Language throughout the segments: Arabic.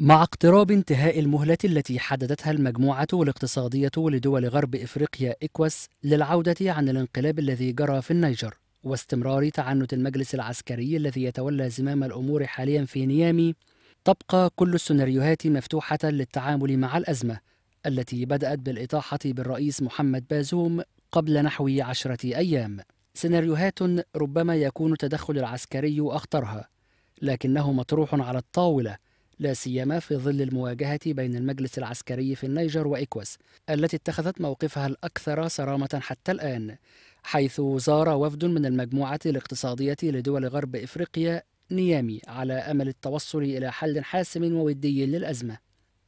مع اقتراب انتهاء المهلة التي حددتها المجموعة الاقتصادية لدول غرب إفريقيا إكواس للعودة عن الانقلاب الذي جرى في النيجر واستمرار تعنت المجلس العسكري الذي يتولى زمام الأمور حاليا في نيامي تبقى كل السيناريوهات مفتوحة للتعامل مع الأزمة التي بدأت بالإطاحة بالرئيس محمد بازوم قبل نحو عشرة أيام سيناريوهات ربما يكون التدخل العسكري أخطرها لكنه مطروح على الطاولة لا سيما في ظل المواجهة بين المجلس العسكري في النيجر وإكواس التي اتخذت موقفها الأكثر صرامة حتى الآن حيث زار وفد من المجموعة الاقتصادية لدول غرب إفريقيا نيامي على أمل التوصل إلى حل حاسم وودي للأزمة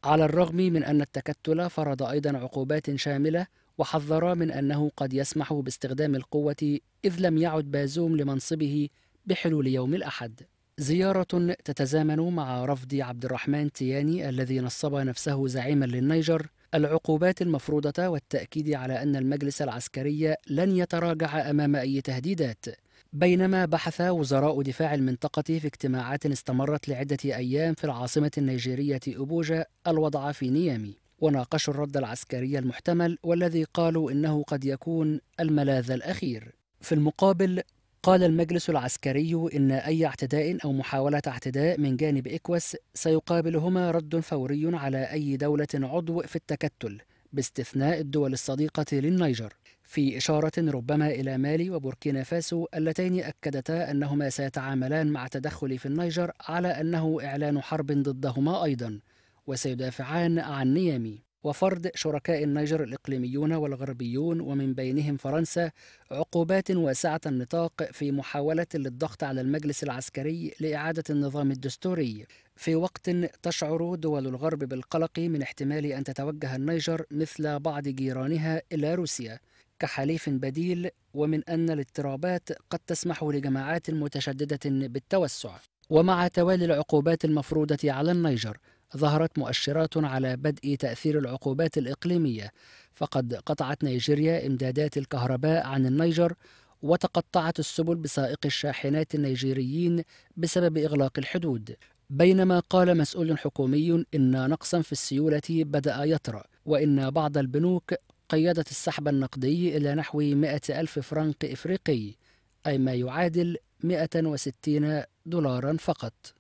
على الرغم من أن التكتل فرض أيضا عقوبات شاملة وحذر من أنه قد يسمح باستخدام القوة إذ لم يعد بازوم لمنصبه بحلول يوم الأحد زيارة تتزامن مع رفض عبد الرحمن تياني الذي نصب نفسه زعيما للنيجر العقوبات المفروضة والتأكيد على أن المجلس العسكري لن يتراجع أمام أي تهديدات بينما بحث وزراء دفاع المنطقة في اجتماعات استمرت لعدة أيام في العاصمة النيجيرية أبوجا الوضع في نيامي وناقشوا الرد العسكري المحتمل والذي قالوا إنه قد يكون الملاذ الأخير في المقابل قال المجلس العسكري إن أي اعتداء أو محاولة اعتداء من جانب إكواس سيقابلهما رد فوري على أي دولة عضو في التكتل باستثناء الدول الصديقة للنيجر في إشارة ربما إلى مالي وبوركينا فاسو اللتين أكدتا أنهما سيتعاملان مع التدخل في النيجر على أنه إعلان حرب ضدهما أيضا وسيدافعان عن نيامي وفرض شركاء النيجر الإقليميون والغربيون ومن بينهم فرنسا عقوبات واسعة النطاق في محاولة للضغط على المجلس العسكري لإعادة النظام الدستوري في وقت تشعر دول الغرب بالقلق من احتمال أن تتوجه النيجر مثل بعض جيرانها إلى روسيا كحليف بديل ومن أن الاضطرابات قد تسمح لجماعات متشددة بالتوسع ومع توالي العقوبات المفروضة على النيجر ظهرت مؤشرات على بدء تأثير العقوبات الإقليمية فقد قطعت نيجيريا إمدادات الكهرباء عن النيجر وتقطعت السبل بسائق الشاحنات النيجيريين بسبب إغلاق الحدود بينما قال مسؤول حكومي إن نقصا في السيولة بدأ يطرأ وإن بعض البنوك قيدت السحب النقدي إلى نحو 100 ألف فرنك إفريقي أي ما يعادل 160 دولارا فقط